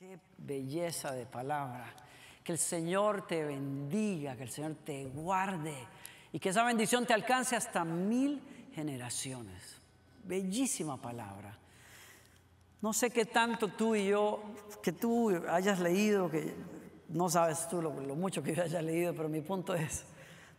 Qué belleza de palabra. Que el Señor te bendiga, que el Señor te guarde y que esa bendición te alcance hasta mil generaciones. Bellísima palabra. No sé qué tanto tú y yo, que tú hayas leído, que no sabes tú lo, mucho que yo haya leído, pero mi punto es,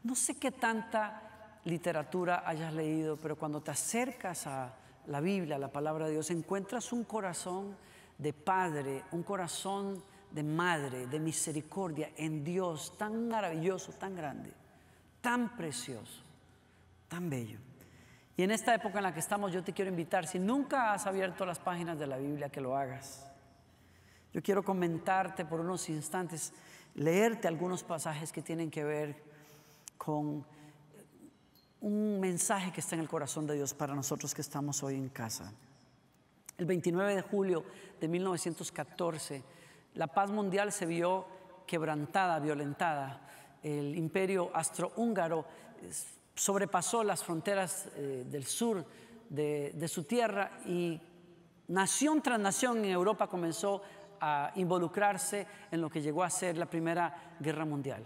no sé qué tanta literatura hayas leído, pero cuando te acercas a la Biblia, a la palabra de Dios, encuentras un corazón de padre, un corazón de madre, de misericordia en Dios tan maravilloso, tan grande, tan precioso, tan bello. Y en esta época en la que estamos yo te quiero invitar, si nunca has abierto las páginas de la Biblia, que lo hagas. Yo quiero comentarte por unos instantes, leerte algunos pasajes que tienen que ver con un mensaje que está en el corazón de Dios para nosotros que estamos hoy en casa. El 29 de julio de 1914, la paz mundial se vio quebrantada, violentada. El imperio astrohúngaro eh, sobrepasó las fronteras eh, del sur de, su tierra y nación tras nación en Europa comenzó a involucrarse en lo que llegó a ser la Primera Guerra Mundial.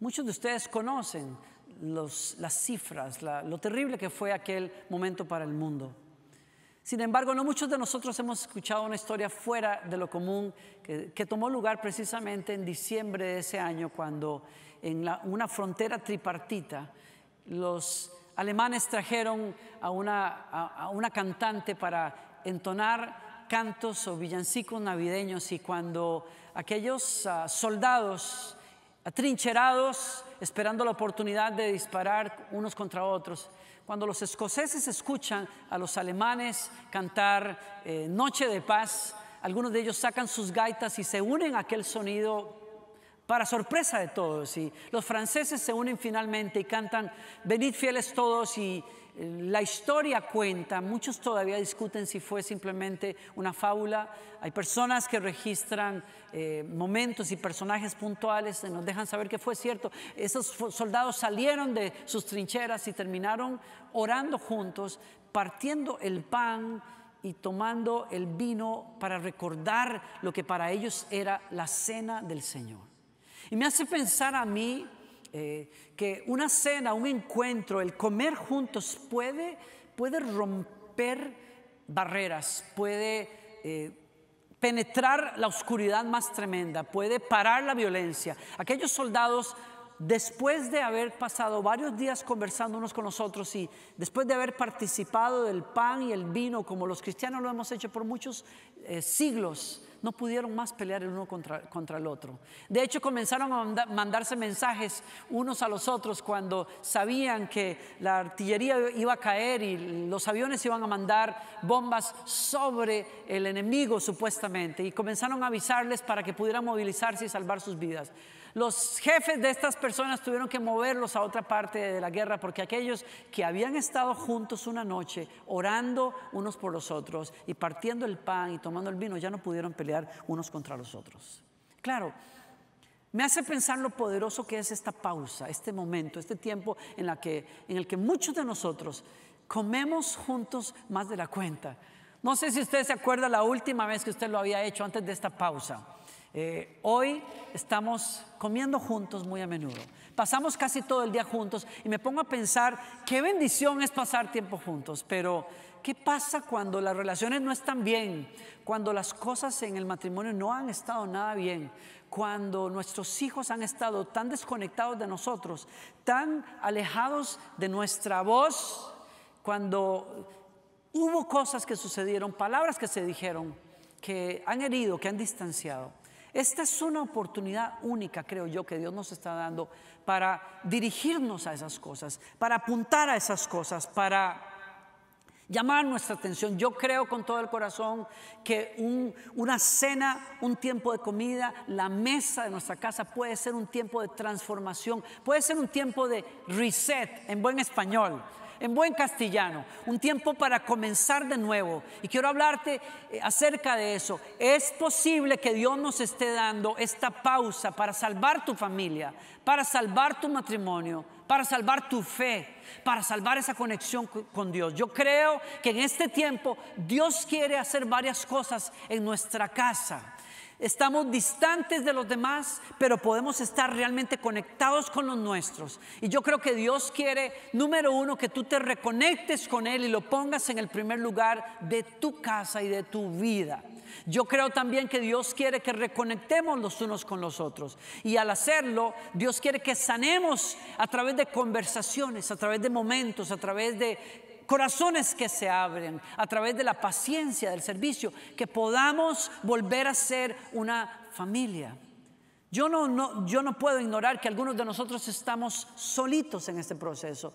Muchos de ustedes conocen las cifras, lo terrible que fue aquel momento para el mundo. Sin embargo, no muchos de nosotros hemos escuchado una historia fuera de lo común que, tomó lugar precisamente en diciembre de ese año cuando en una frontera tripartita los alemanes trajeron a una, cantante para entonar cantos o villancicos navideños y cuando aquellos ah, soldados atrincherados esperando la oportunidad de disparar unos contra otros cuando los escoceses escuchan a los alemanes cantar eh, Noche de Paz, algunos de ellos sacan sus gaitas y se unen a aquel sonido para sorpresa de todos, y los franceses se unen finalmente y cantan Venid fieles todos y eh, la historia cuenta, muchos todavía discuten si fue simplemente una fábula, hay personas que registran eh, momentos y personajes puntuales, nos dejan saber que fue cierto, esos soldados salieron de sus trincheras y terminaron orando juntos, partiendo el pan y tomando el vino para recordar lo que para ellos era la cena del Señor. Y me hace pensar a mí eh, que una cena, un encuentro, el comer juntos puede, puede romper barreras, puede eh, penetrar la oscuridad más tremenda, puede parar la violencia. Aquellos soldados, después de haber pasado varios días conversando unos con los otros y después de haber participado del pan y el vino, como los cristianos lo hemos hecho por muchos eh, siglos, no pudieron más pelear el uno contra, el otro. De hecho, comenzaron a mandarse mensajes unos a los otros cuando sabían que la artillería iba a caer y los aviones iban a mandar bombas sobre el enemigo supuestamente. Y comenzaron a avisarles para que pudieran movilizarse y salvar sus vidas. Los jefes de estas personas tuvieron que moverlos a otra parte de la guerra porque aquellos que habían estado juntos una noche orando unos por los otros y partiendo el pan y tomando el vino ya no pudieron pelear unos contra los otros. Claro, me hace pensar lo poderoso que es esta pausa, este momento, este tiempo en, en el que muchos de nosotros comemos juntos más de la cuenta. No sé si usted se acuerda la última vez que usted lo había hecho antes de esta pausa. Eh, hoy estamos comiendo juntos muy a menudo. Pasamos casi todo el día juntos y me pongo a pensar qué bendición es pasar tiempo juntos, pero ¿qué pasa cuando las relaciones no están bien? Cuando las cosas en el matrimonio no han estado nada bien, cuando nuestros hijos han estado tan desconectados de nosotros, tan alejados de nuestra voz, cuando hubo cosas que sucedieron, palabras que se dijeron, que han herido, que han distanciado. Esta es una oportunidad única, creo yo, que Dios nos está dando para dirigirnos a esas cosas, para apuntar a esas cosas, para llamar nuestra atención. Yo creo con todo el corazón que una cena, un tiempo de comida, la mesa de nuestra casa puede ser un tiempo de transformación, puede ser un tiempo de reset en buen español en buen castellano, un tiempo para comenzar de nuevo. Y quiero hablarte eh, acerca de eso. Es posible que Dios nos esté dando esta pausa para salvar tu familia, para salvar tu matrimonio, para salvar tu fe, para salvar esa conexión con Dios. Yo creo que en este tiempo Dios quiere hacer varias cosas en nuestra casa. Estamos distantes de los demás, pero podemos estar realmente conectados con los nuestros. Y yo creo que Dios quiere, número uno, que tú te reconectes con Él y lo pongas en el primer lugar de tu casa y de tu vida. Yo creo también que Dios quiere que reconectemos los unos con los otros. Y al hacerlo, Dios quiere que sanemos a través de conversaciones, a través de momentos, a través de corazones que se abren a través de la paciencia del servicio, que podamos volver a ser una familia. Yo no, yo no puedo ignorar que algunos de nosotros estamos solitos en este proceso.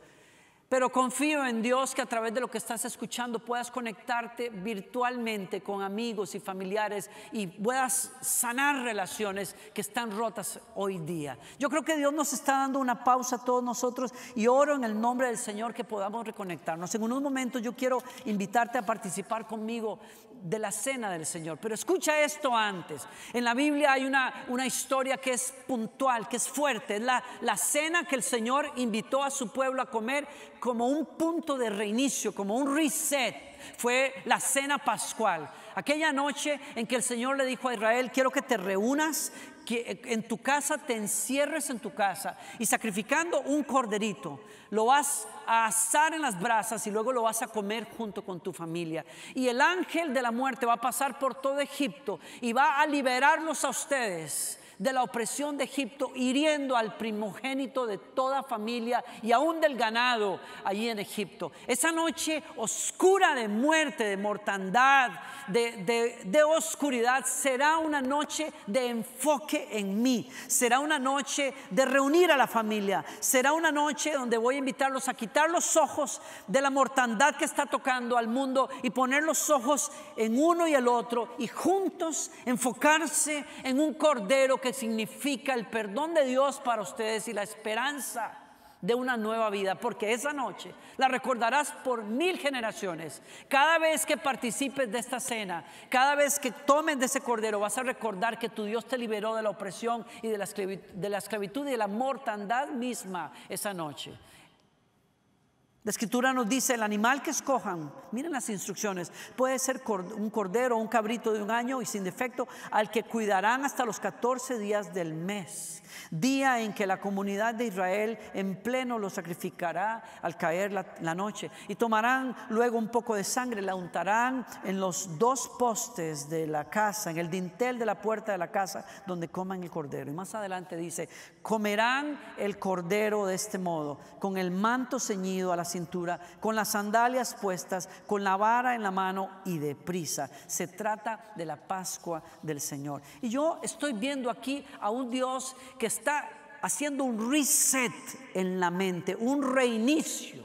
Pero confío en Dios que a través de lo que estás escuchando puedas conectarte virtualmente con amigos y familiares y puedas sanar relaciones que están rotas hoy día. Yo creo que Dios nos está dando una pausa a todos nosotros y oro en el nombre del Señor que podamos reconectarnos. En unos momentos yo quiero invitarte a participar conmigo de la cena del Señor. Pero escucha esto antes. En la Biblia hay una, una historia que es puntual, que es fuerte. Es la, la cena que el Señor invitó a su pueblo a comer como un punto de reinicio, como un reset. Fue la cena pascual. Aquella noche en que el Señor le dijo a Israel, quiero que te reúnas, eh, en tu casa te encierres en tu casa y sacrificando un corderito, lo vas a asar en las brasas y luego lo vas a comer junto con tu familia. Y el ángel de la muerte va a pasar por todo Egipto y va a liberarlos a ustedes de la opresión de Egipto, hiriendo al primogénito de toda familia y aún del ganado allí en Egipto. Esa noche oscura de muerte, de mortandad, de, oscuridad, será una noche de enfoque en mí, será una noche de reunir a la familia, será una noche donde voy a invitarlos a quitar los ojos de la mortandad que está tocando al mundo y poner los ojos en uno y el otro y juntos enfocarse en un cordero que significa el perdón de Dios para ustedes y la esperanza de una nueva vida, porque esa noche la recordarás por mil generaciones. Cada vez que participes de esta cena, cada vez que tomes de ese cordero, vas a recordar que tu Dios te liberó de la opresión y de la esclavitud, de la esclavitud y de la mortandad misma esa noche. La escritura nos dice, el animal que escojan, miren las instrucciones, puede ser un cordero o un cabrito de un año y sin defecto, al que cuidarán hasta los 14 días del mes, día en que la comunidad de Israel en pleno lo sacrificará al caer la, noche. Y tomarán luego un poco de sangre, la untarán en los dos postes de la casa, en el dintel de la puerta de la casa, donde coman el cordero. Y más adelante dice, comerán el cordero de este modo, con el manto ceñido a las cintura, con las sandalias puestas, con la vara en la mano y deprisa. Se trata de la Pascua del Señor. Y yo estoy viendo aquí a un Dios que está haciendo un reset en la mente, un reinicio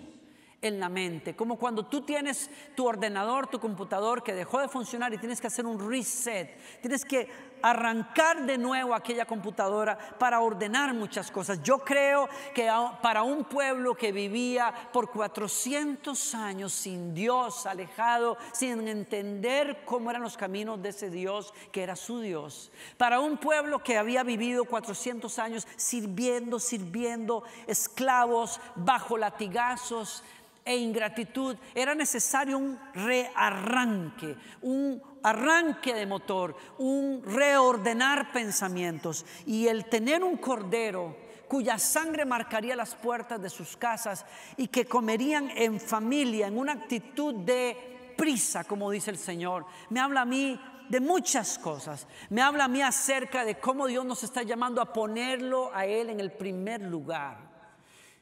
en la mente, como cuando tú tienes tu ordenador, tu computador que dejó de funcionar y tienes que hacer un reset, tienes que arrancar de nuevo aquella computadora para ordenar muchas cosas. Yo creo que para un pueblo que vivía por 400 años sin Dios, alejado, sin entender cómo eran los caminos de ese Dios que era su Dios, para un pueblo que había vivido 400 años sirviendo, sirviendo, esclavos, bajo latigazos, e ingratitud, era necesario un rearranque, un arranque de motor, un reordenar pensamientos. Y el tener un cordero cuya sangre marcaría las puertas de sus casas y que comerían en familia, en una actitud de prisa, como dice el Señor, me habla a mí de muchas cosas. Me habla a mí acerca de cómo Dios nos está llamando a ponerlo a Él en el primer lugar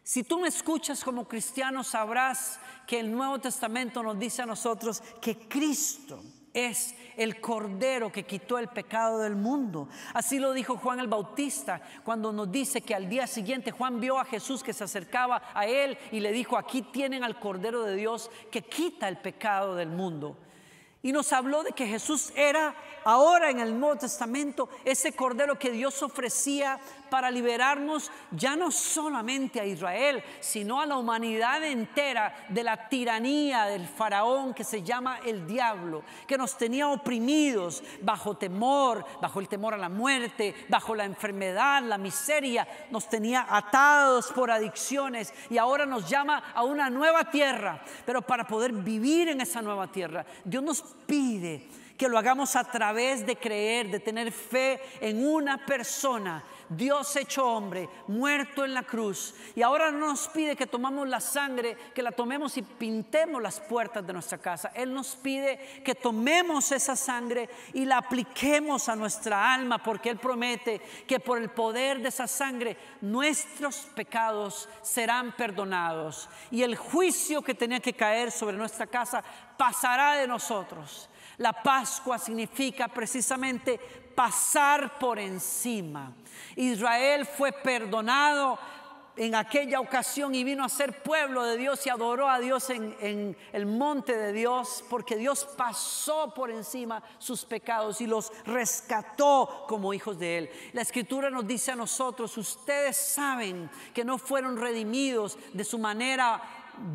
si tú me escuchas como cristiano, sabrás que el Nuevo Testamento nos dice a nosotros que Cristo es el cordero que quitó el pecado del mundo. Así lo dijo Juan el Bautista cuando nos dice que al día siguiente Juan vio a Jesús que se acercaba a él y le dijo, aquí tienen al cordero de Dios que quita el pecado del mundo. Y nos habló de que Jesús era ahora en el Nuevo Testamento ese cordero que Dios ofrecía para liberarnos ya no solamente a Israel, sino a la humanidad entera de la tiranía del faraón que se llama el diablo, que nos tenía oprimidos bajo temor, bajo el temor a la muerte, bajo la enfermedad, la miseria, nos tenía atados por adicciones y ahora nos llama a una nueva tierra. Pero para poder vivir en esa nueva tierra, Dios nos pide que lo hagamos a través de creer, de tener fe en una persona, Dios hecho hombre, muerto en la cruz. Y ahora no nos pide que tomamos la sangre, que la tomemos y pintemos las puertas de nuestra casa. Él nos pide que tomemos esa sangre y la apliquemos a nuestra alma, porque Él promete que por el poder de esa sangre nuestros pecados serán perdonados. Y el juicio que tenía que caer sobre nuestra casa pasará de nosotros. La Pascua significa precisamente pasar por encima. Israel fue perdonado en aquella ocasión y vino a ser pueblo de Dios y adoró a Dios en, el monte de Dios, porque Dios pasó por encima sus pecados y los rescató como hijos de Él. La escritura nos dice a nosotros, ustedes saben que no fueron redimidos de su manera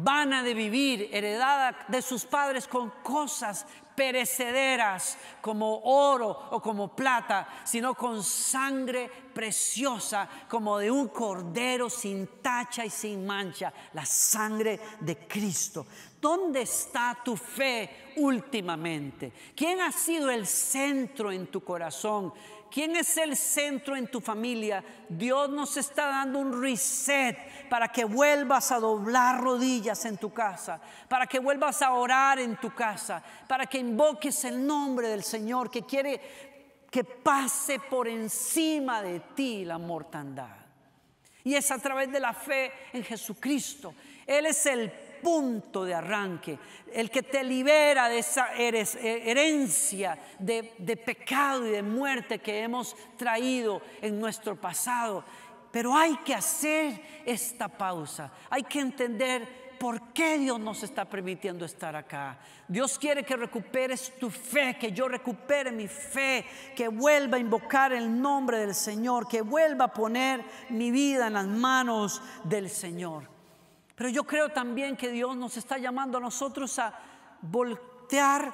vana de vivir, heredada de sus padres con cosas perecederas como oro o como plata, sino con sangre preciosa como de un cordero sin tacha y sin mancha, la sangre de Cristo. ¿Dónde está tu fe últimamente? ¿Quién ha sido el centro en tu corazón? ¿Quién es el centro en tu familia? Dios nos está dando un reset para que vuelvas a doblar rodillas en tu casa, para que vuelvas a orar en tu casa, para que invoques el nombre del Señor que quiere que pase por encima de ti la mortandad. Y es a través de la fe en Jesucristo. Él es el punto de arranque, el que te libera de esa eh, herencia de, pecado y de muerte que hemos traído en nuestro pasado. Pero hay que hacer esta pausa, hay que entender ¿por qué Dios nos está permitiendo estar acá? Dios quiere que recuperes tu fe, que yo recupere mi fe, que vuelva a invocar el nombre del Señor, que vuelva a poner mi vida en las manos del Señor. Pero yo creo también que Dios nos está llamando a nosotros a voltear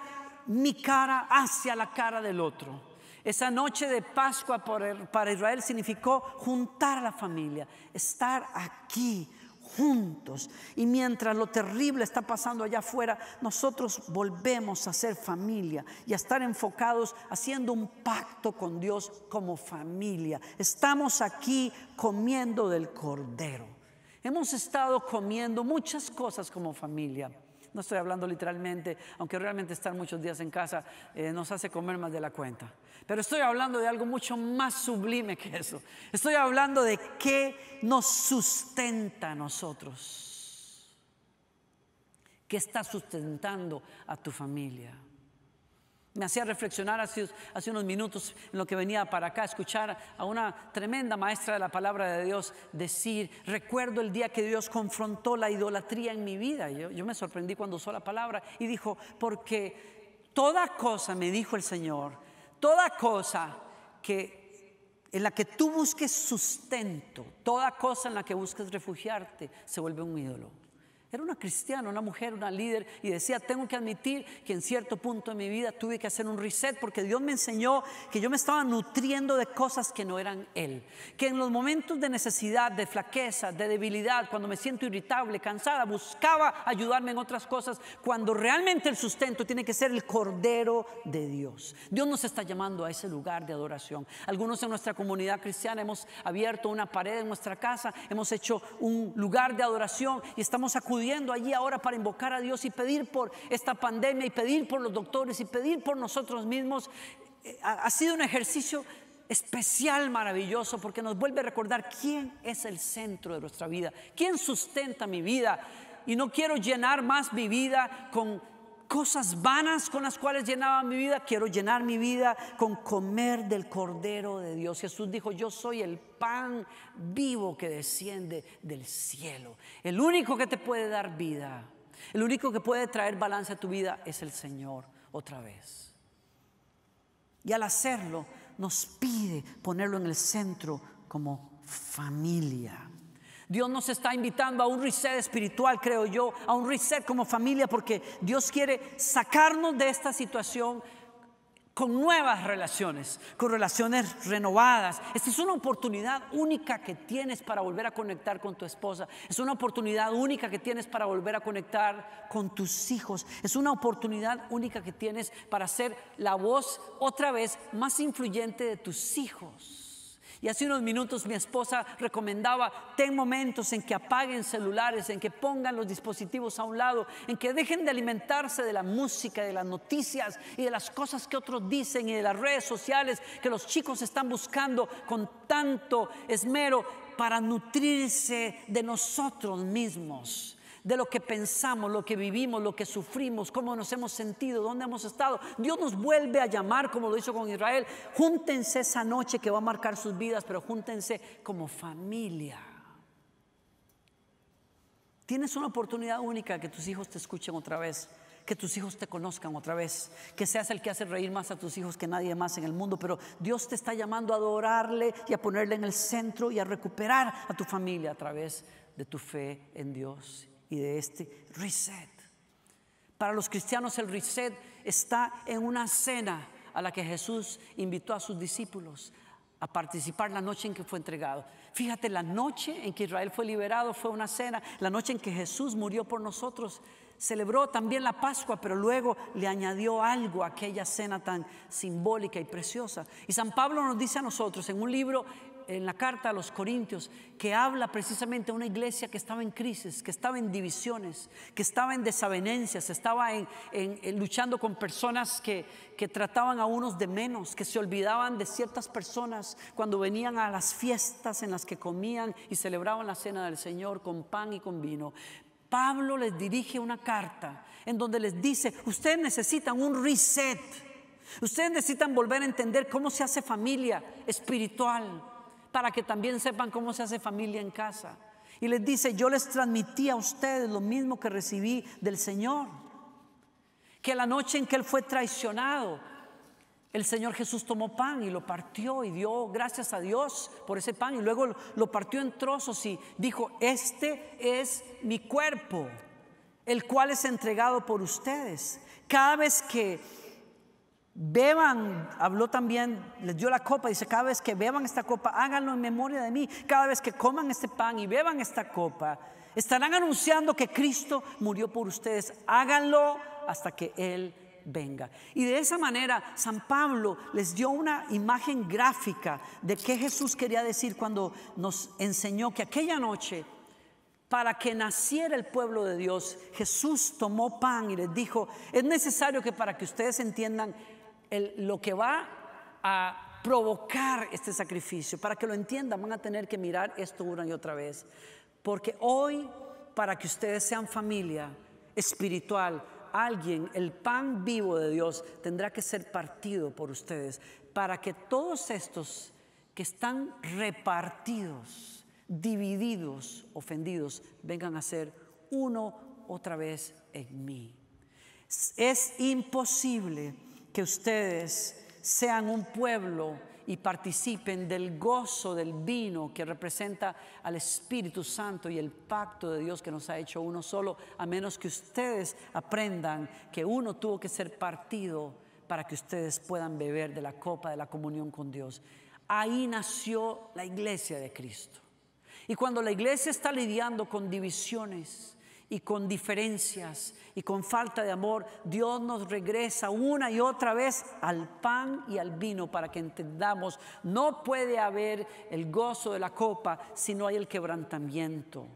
mi cara hacia la cara del otro. Esa noche de Pascua er-, para Israel significó juntar a la familia, estar aquí juntos. Y mientras lo terrible está pasando allá afuera, nosotros volvemos a ser familia y a estar enfocados haciendo un pacto con Dios como familia. Estamos aquí comiendo del cordero. Hemos estado comiendo muchas cosas como familia. No estoy hablando literalmente, aunque realmente estar muchos días en casa eh, nos hace comer más de la cuenta. Pero estoy hablando de algo mucho más sublime que eso. Estoy hablando de qué nos sustenta a nosotros. ¿Qué está sustentando a tu familia? Me hacía reflexionar hace, unos minutos en lo que venía para acá, escuchar a una tremenda maestra de la palabra de Dios decir, recuerdo el día que Dios confrontó la idolatría en mi vida. Yo, me sorprendí cuando usó la palabra y dijo, porque toda cosa, me dijo el Señor, toda cosa que en la que tú busques sustento, toda cosa en la que busques refugiarte, se vuelve un ídolo. Era una cristiana, una mujer, una líder, y decía, tengo que admitir que en cierto punto de mi vida tuve que hacer un reset porque Dios me enseñó que yo me estaba nutriendo de cosas que no eran Él. Que en los momentos de necesidad, de flaqueza, de debilidad, cuando me siento irritable, cansada, buscaba ayudarme en otras cosas, cuando realmente el sustento tiene que ser el Cordero de Dios. Dios nos está llamando a ese lugar de adoración. Algunos en nuestra comunidad cristiana hemos abierto una pared en nuestra casa, hemos hecho un lugar de adoración y estamos acudiendo allí ahora para invocar a Dios y pedir por esta pandemia y pedir por los doctores y pedir por nosotros mismos. Eh, ha sido un ejercicio especial, maravilloso, porque nos vuelve a recordar quién es el centro de nuestra vida, quién sustenta mi vida. Y no quiero llenar más mi vida con cosas vanas con las cuales llenaba mi vida, quiero llenar mi vida con comer del Cordero de Dios. Jesús dijo, yo soy el pan vivo que desciende del cielo. El único que te puede dar vida, el único que puede traer balance a tu vida es el Señor otra vez. Y al hacerlo, nos pide ponerlo en el centro como familia. Dios nos está invitando a un reset espiritual, creo yo, a un reset como familia, porque Dios quiere sacarnos de esta situación con nuevas relaciones, con relaciones renovadas. Esta es una oportunidad única que tienes para volver a conectar con tu esposa. Es una oportunidad única que tienes para volver a conectar con tus hijos. Es una oportunidad única que tienes para ser la voz otra vez más influyente de tus hijos. Y hace unos minutos mi esposa recomendaba, ten momentos en que apaguen celulares, en que pongan los dispositivos a un lado, en que dejen de alimentarse de la música, de las noticias y de las cosas que otros dicen y de las redes sociales que los chicos están buscando con tanto esmero para nutrirse de nosotros mismos de lo que pensamos, lo que vivimos, lo que sufrimos, cómo nos hemos sentido, dónde hemos estado. Dios nos vuelve a llamar como lo hizo con Israel. Júntense esa noche que va a marcar sus vidas, pero júntense como familia. Tienes una oportunidad única que tus hijos te escuchen otra vez, que tus hijos te conozcan otra vez, que seas el que hace reír más a tus hijos que nadie más en el mundo, pero Dios te está llamando a adorarle y a ponerle en el centro y a recuperar a tu familia a través de tu fe en Dios y de este reset. Para los cristianos el reset está en una cena a la que Jesús invitó a sus discípulos a participar la noche en que fue entregado. Fíjate, la noche en que Israel fue liberado fue una cena, la noche en que Jesús murió por nosotros. Celebró también la Pascua, pero luego le añadió algo a aquella cena tan simbólica y preciosa. Y San Pablo nos dice a nosotros en un libro en la carta a los Corintios, que habla precisamente de una iglesia que estaba en crisis, que estaba en divisiones, que estaba en desavenencias, estaba en luchando con personas que, que trataban a unos de menos, que se olvidaban de ciertas personas cuando venían a las fiestas en las que comían y celebraban la cena del Señor con pan y con vino. Pablo les dirige una carta en donde les dice, ustedes necesitan un reset, ustedes necesitan volver a entender cómo se hace familia espiritual, para que también sepan cómo se hace familia en casa. Y les dice, yo les transmití a ustedes lo mismo que recibí del Señor, que la noche en que Él fue traicionado, el Señor Jesús tomó pan y lo partió y dio gracias a Dios por ese pan y luego lo partió en trozos y dijo, este es mi cuerpo, el cual es entregado por ustedes. Cada vez que Beban, habló también, les dio la copa, dice, cada vez que beban esta copa, háganlo en memoria de mí. Cada vez que coman este pan y beban esta copa, estarán anunciando que Cristo murió por ustedes. Háganlo hasta que Él venga. Y de esa manera, San Pablo les dio una imagen gráfica de qué Jesús quería decir cuando nos enseñó que aquella noche, para que naciera el pueblo de Dios, Jesús tomó pan y les dijo, es necesario que para que ustedes entiendan lo que va a provocar este sacrificio. Para que lo entiendan, van a tener que mirar esto una y otra vez. Porque hoy, para que ustedes sean familia espiritual, alguien, el pan vivo de Dios, tendrá que ser partido por ustedes. Para que todos estos que están repartidos, divididos, ofendidos, vengan a ser uno otra vez en mí. Es imposible que ustedes sean un pueblo y participen del gozo del vino que representa al Espíritu Santo y el pacto de Dios que nos ha hecho uno solo, a menos que ustedes aprendan que uno tuvo que ser partido para que ustedes puedan beber de la copa de la comunión con Dios. Ahí nació la iglesia de Cristo. Y cuando la iglesia está lidiando con divisiones, y con diferencias y con falta de amor, Dios nos regresa una y otra vez al pan y al vino para que entendamos, no puede haber el gozo de la copa si no hay el quebrantamiento.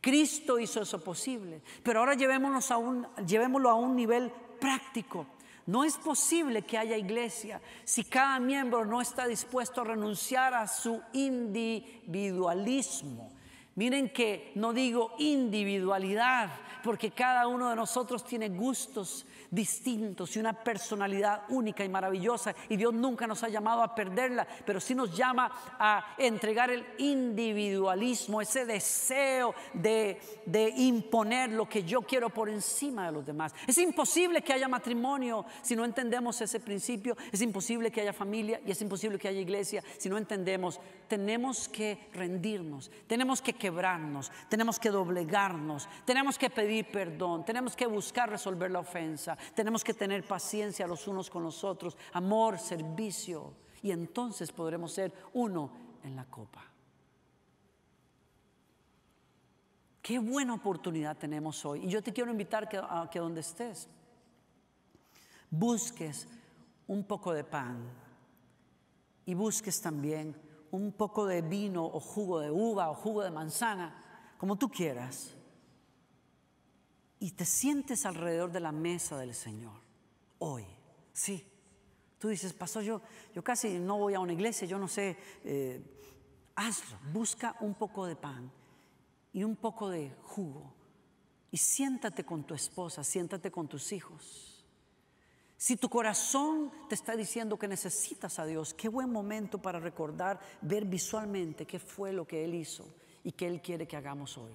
Cristo hizo eso posible, pero ahora llevémonos a un, llevémoslo a un nivel práctico. No es posible que haya iglesia si cada miembro no está dispuesto a renunciar a su individualismo Miren que no digo individualidad, porque cada uno de nosotros tiene gustos distintos y una personalidad única y maravillosa, y Dios nunca nos ha llamado a perderla, pero sí nos llama a entregar el individualismo, ese deseo de, de imponer lo que yo quiero por encima de los demás. Es imposible que haya matrimonio si no entendemos ese principio, es imposible que haya familia y es imposible que haya iglesia si no entendemos tenemos que rendirnos, tenemos que quebrarnos, tenemos que doblegarnos, tenemos que pedir perdón, tenemos que buscar resolver la ofensa, tenemos que tener paciencia los unos con los otros, amor, servicio, y entonces podremos ser uno en la copa. Qué buena oportunidad tenemos hoy. Y yo te quiero invitar que, a que donde estés, busques un poco de pan y busques también un poco de vino o jugo de uva o jugo de manzana, como tú quieras, y te sientes alrededor de la mesa del Señor hoy, sí. Tú dices, pasó yo, yo casi no voy a una iglesia, yo no sé, eh, hazlo, busca un poco de pan y un poco de jugo y siéntate con tu esposa, siéntate con tus hijos si tu corazón te está diciendo que necesitas a Dios, qué buen momento para recordar, ver visualmente qué fue lo que Él hizo y qué Él quiere que hagamos hoy.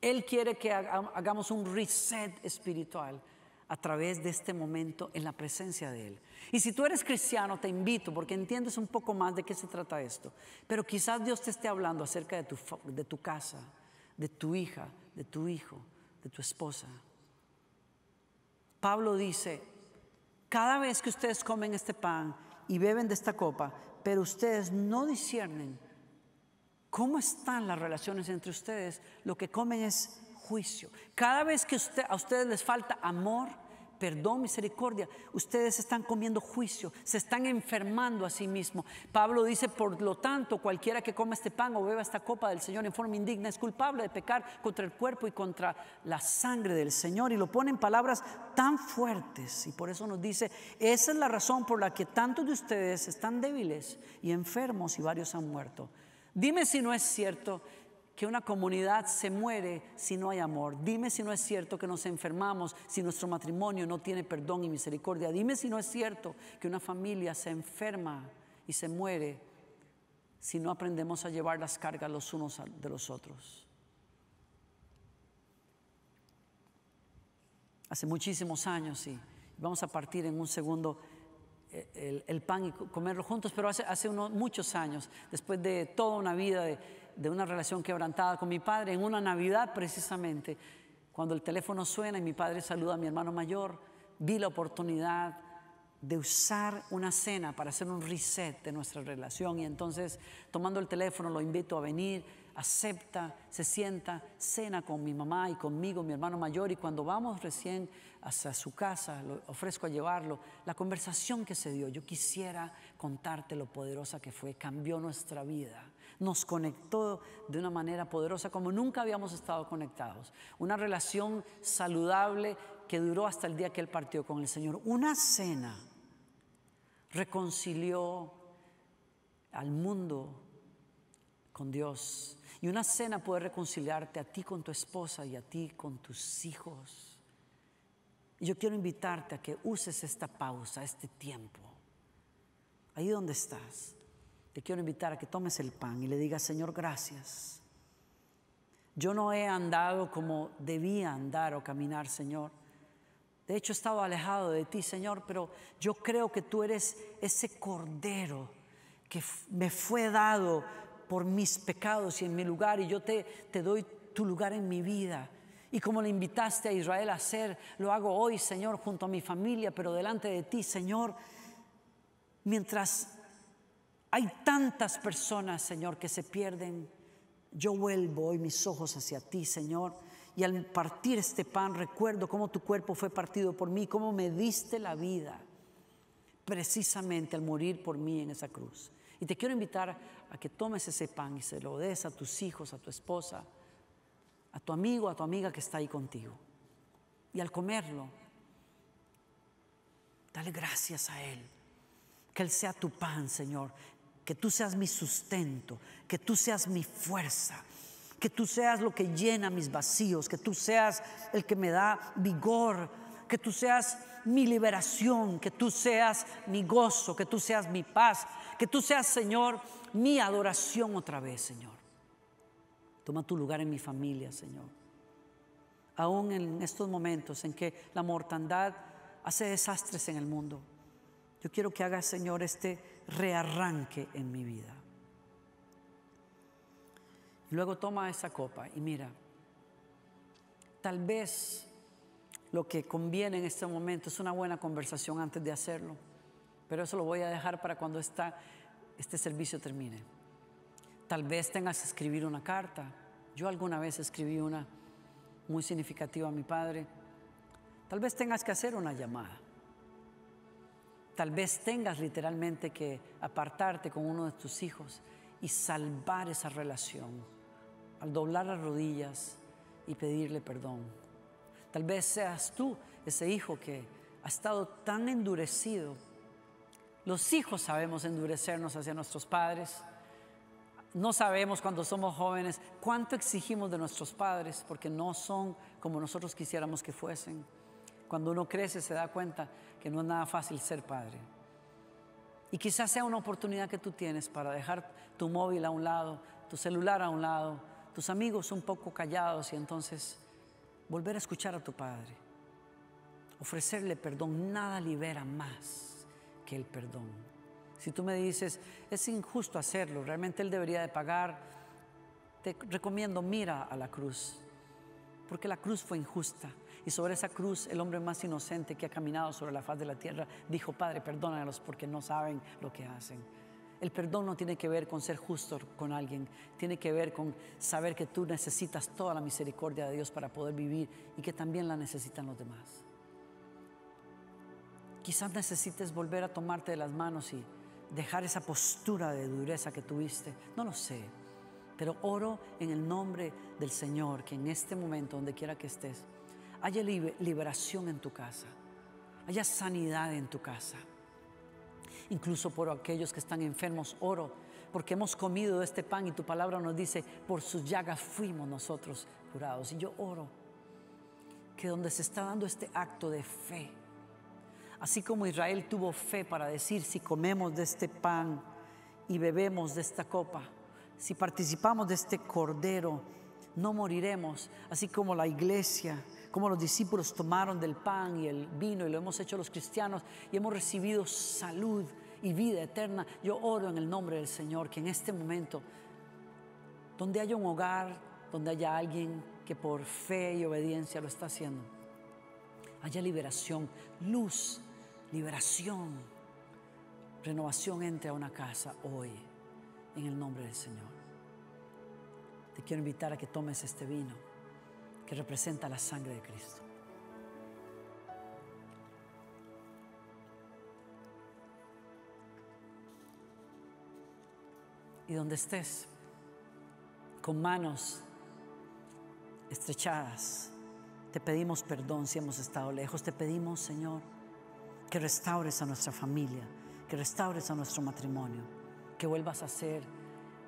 Él quiere que hagamos un reset espiritual a través de este momento en la presencia de Él. Y si tú eres cristiano, te invito, porque entiendes un poco más de qué se trata esto, pero quizás Dios te esté hablando acerca de tu, de tu casa, de tu hija, de tu hijo, de tu esposa. Pablo dice, cada vez que ustedes comen este pan y beben de esta copa, pero ustedes no disciernen cómo están las relaciones entre ustedes, lo que comen es juicio. Cada vez que a ustedes les falta amor, perdón, misericordia. Ustedes están comiendo juicio, se están enfermando a sí mismos. Pablo dice, por lo tanto, cualquiera que coma este pan o beba esta copa del Señor en forma indigna es culpable de pecar contra el cuerpo y contra la sangre del Señor. Y lo pone en palabras tan fuertes. Y por eso nos dice, esa es la razón por la que tantos de ustedes están débiles y enfermos y varios han muerto. Dime si no es cierto que una comunidad se muere si no hay amor. Dime si no es cierto que nos enfermamos si nuestro matrimonio no tiene perdón y misericordia. Dime si no es cierto que una familia se enferma y se muere si no aprendemos a llevar las cargas los unos de los otros. Hace muchísimos años, y vamos a partir en un segundo eh, el, pan y comerlo juntos, pero hace, muchos años, después de toda una vida de de una relación quebrantada con mi padre, en una Navidad precisamente, cuando el teléfono suena y mi padre saluda a mi hermano mayor, vi la oportunidad de usar una cena para hacer un reset de nuestra relación y entonces tomando el teléfono lo invito a venir, acepta, se sienta, cena con mi mamá y conmigo, mi hermano mayor y cuando vamos recién hacia su casa, lo ofrezco a llevarlo, la conversación que se dio, yo quisiera contarte lo poderosa que fue, cambió nuestra vida nos conectó de una manera poderosa como nunca habíamos estado conectados. Una relación saludable que duró hasta el día que Él partió con el Señor. Una cena reconcilió al mundo con Dios. Y una cena puede reconciliarte a ti con tu esposa y a ti con tus hijos. Y yo quiero invitarte a que uses esta pausa, este tiempo, ahí donde estás te quiero invitar a que tomes el pan y le digas, Señor, gracias. Yo no he andado como debía andar o caminar, Señor. De hecho, he estado alejado de ti, Señor, pero yo creo que tú eres ese cordero que me fue dado por mis pecados y en mi lugar, y yo te, te doy tu lugar en mi vida. Y como le invitaste a Israel a hacer, lo hago hoy, Señor, junto a mi familia, pero delante de ti, Señor, mientras hay tantas personas, Señor, que se pierden. Yo vuelvo hoy mis ojos hacia ti, Señor. Y al partir este pan recuerdo cómo tu cuerpo fue partido por mí, cómo me diste la vida precisamente al morir por mí en esa cruz. Y te quiero invitar a que tomes ese pan y se lo des a tus hijos, a tu esposa, a tu amigo, a tu amiga que está ahí contigo. Y al comerlo, dale gracias a Él. Que Él sea tu pan, Señor que tú seas mi sustento, que tú seas mi fuerza, que tú seas lo que llena mis vacíos, que tú seas el que me da vigor, que tú seas mi liberación, que tú seas mi gozo, que tú seas mi paz, que tú seas, Señor, mi adoración otra vez, Señor. Toma tu lugar en mi familia, Señor. Aún en estos momentos en que la mortandad hace desastres en el mundo. Yo quiero que hagas, Señor, este rearranque en mi vida. luego toma esa copa y mira, tal vez lo que conviene en este momento es una buena conversación antes de hacerlo, pero eso lo voy a dejar para cuando este servicio termine. Tal vez tengas que escribir una carta. Yo alguna vez escribí una muy significativa a mi padre. Tal vez tengas que hacer una llamada. Tal vez tengas literalmente que apartarte con uno de tus hijos y salvar esa relación al doblar las rodillas y pedirle perdón. Tal vez seas tú ese hijo que ha estado tan endurecido. Los hijos sabemos endurecernos hacia nuestros padres. No sabemos cuando somos jóvenes cuánto exigimos de nuestros padres porque no son como nosotros quisiéramos que fuesen. Cuando uno crece se da cuenta que no es nada fácil ser padre. Y quizás sea una oportunidad que tú tienes para dejar tu móvil a un lado, tu celular a un lado, tus amigos un poco callados y entonces volver a escuchar a tu padre. Ofrecerle perdón, nada libera más que el perdón. Si tú me dices, es injusto hacerlo, realmente él debería de pagar, te recomiendo mira a la cruz, porque la cruz fue injusta y sobre esa cruz el hombre más inocente que ha caminado sobre la faz de la tierra dijo, Padre, perdónalos porque no saben lo que hacen. El perdón no tiene que ver con ser justo con alguien, tiene que ver con saber que tú necesitas toda la misericordia de Dios para poder vivir y que también la necesitan los demás. Quizás necesites volver a tomarte de las manos y dejar esa postura de dureza que tuviste, no lo sé, pero oro en el nombre del Señor que en este momento, donde quiera que estés, haya liberación en tu casa, haya sanidad en tu casa. Incluso por aquellos que están enfermos, oro, porque hemos comido de este pan y tu palabra nos dice, por sus llagas fuimos nosotros curados. Y yo oro que donde se está dando este acto de fe, así como Israel tuvo fe para decir, si comemos de este pan y bebemos de esta copa, si participamos de este cordero, no moriremos, así como la iglesia como los discípulos tomaron del pan y el vino y lo hemos hecho los cristianos y hemos recibido salud y vida eterna. Yo oro en el nombre del Señor que en este momento, donde haya un hogar, donde haya alguien que por fe y obediencia lo está haciendo, haya liberación, luz, liberación, renovación entre a una casa hoy, en el nombre del Señor. Te quiero invitar a que tomes este vino que representa la sangre de Cristo. Y donde estés, con manos estrechadas, te pedimos perdón si hemos estado lejos, te pedimos, Señor, que restaures a nuestra familia, que restaures a nuestro matrimonio, que vuelvas a ser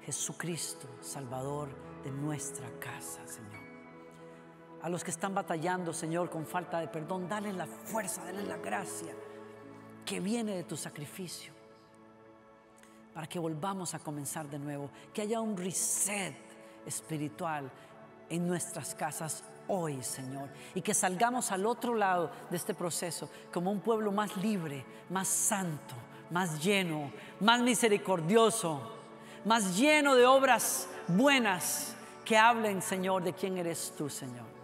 Jesucristo, Salvador de nuestra casa, Señor a los que están batallando, Señor, con falta de perdón, dale la fuerza, dale la gracia que viene de tu sacrificio para que volvamos a comenzar de nuevo, que haya un reset espiritual en nuestras casas hoy, Señor, y que salgamos al otro lado de este proceso como un pueblo más libre, más santo, más lleno, más misericordioso, más lleno de obras buenas que hablen, Señor, de quién eres tú, Señor.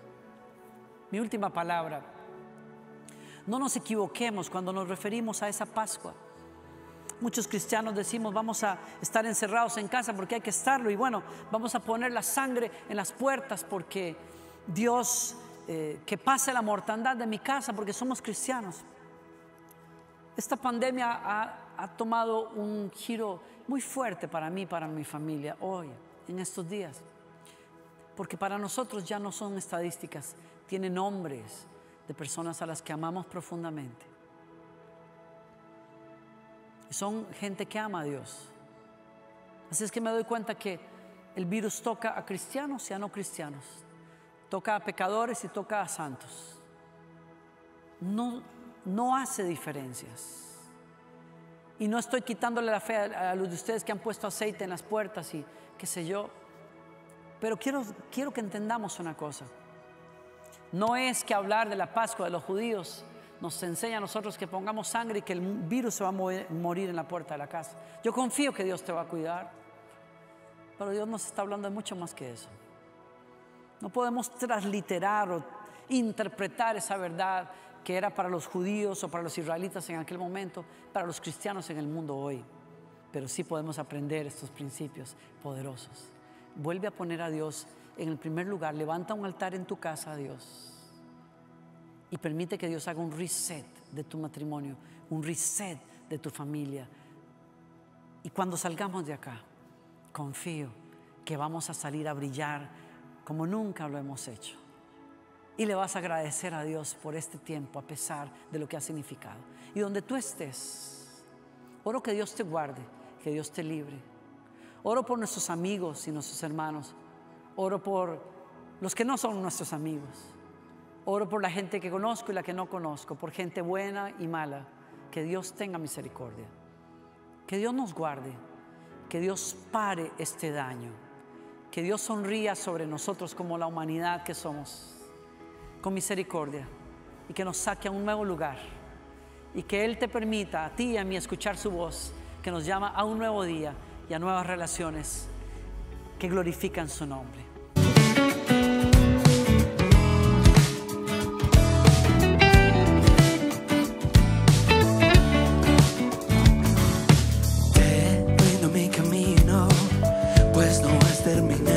Mi última palabra. No nos equivoquemos cuando nos referimos a esa Pascua. Muchos cristianos decimos vamos a estar encerrados en casa porque hay que estarlo y bueno, vamos a poner la sangre en las puertas porque Dios eh, que pase la mortandad de mi casa porque somos cristianos. Esta pandemia ha, ha tomado un giro muy fuerte para mí, para mi familia hoy, en estos días, porque para nosotros ya no son estadísticas, tiene nombres de personas a las que amamos profundamente. Son gente que ama a Dios. Así es que me doy cuenta que el virus toca a cristianos y a no cristianos, toca a pecadores y toca a santos. No, no hace diferencias. Y no estoy quitándole la fe a, los de ustedes que han puesto aceite en las puertas y qué sé yo. Pero quiero, quiero que entendamos una cosa no es que hablar de la Pascua de los judíos nos enseña a nosotros que pongamos sangre y que el virus se va a morir en la puerta de la casa. Yo confío que Dios te va a cuidar, pero Dios nos está hablando de mucho más que eso. No podemos transliterar o interpretar esa verdad que era para los judíos o para los israelitas en aquel momento, para los cristianos en el mundo hoy. Pero sí podemos aprender estos principios poderosos. Vuelve a poner a Dios en el primer lugar, levanta un altar en tu casa a Dios y permite que Dios haga un reset de tu matrimonio, un reset de tu familia. Y cuando salgamos de acá, confío que vamos a salir a brillar como nunca lo hemos hecho. Y le vas a agradecer a Dios por este tiempo, a pesar de lo que ha significado. Y donde tú estés, oro que Dios te guarde, que Dios te libre. Oro por nuestros amigos y nuestros hermanos Oro por los que no son nuestros amigos. Oro por la gente que conozco y la que no conozco, por gente buena y mala. Que Dios tenga misericordia. Que Dios nos guarde. Que Dios pare este daño. Que Dios sonría sobre nosotros como la humanidad que somos. Con misericordia. Y que nos saque a un nuevo lugar. Y que Él te permita a ti y a mí escuchar su voz que nos llama a un nuevo día y a nuevas relaciones que glorifican su nombre. mi camino, pues no es terminado.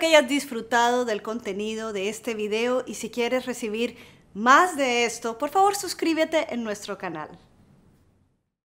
que hayas disfrutado del contenido de este video y si quieres recibir más de esto, por favor suscríbete en nuestro canal.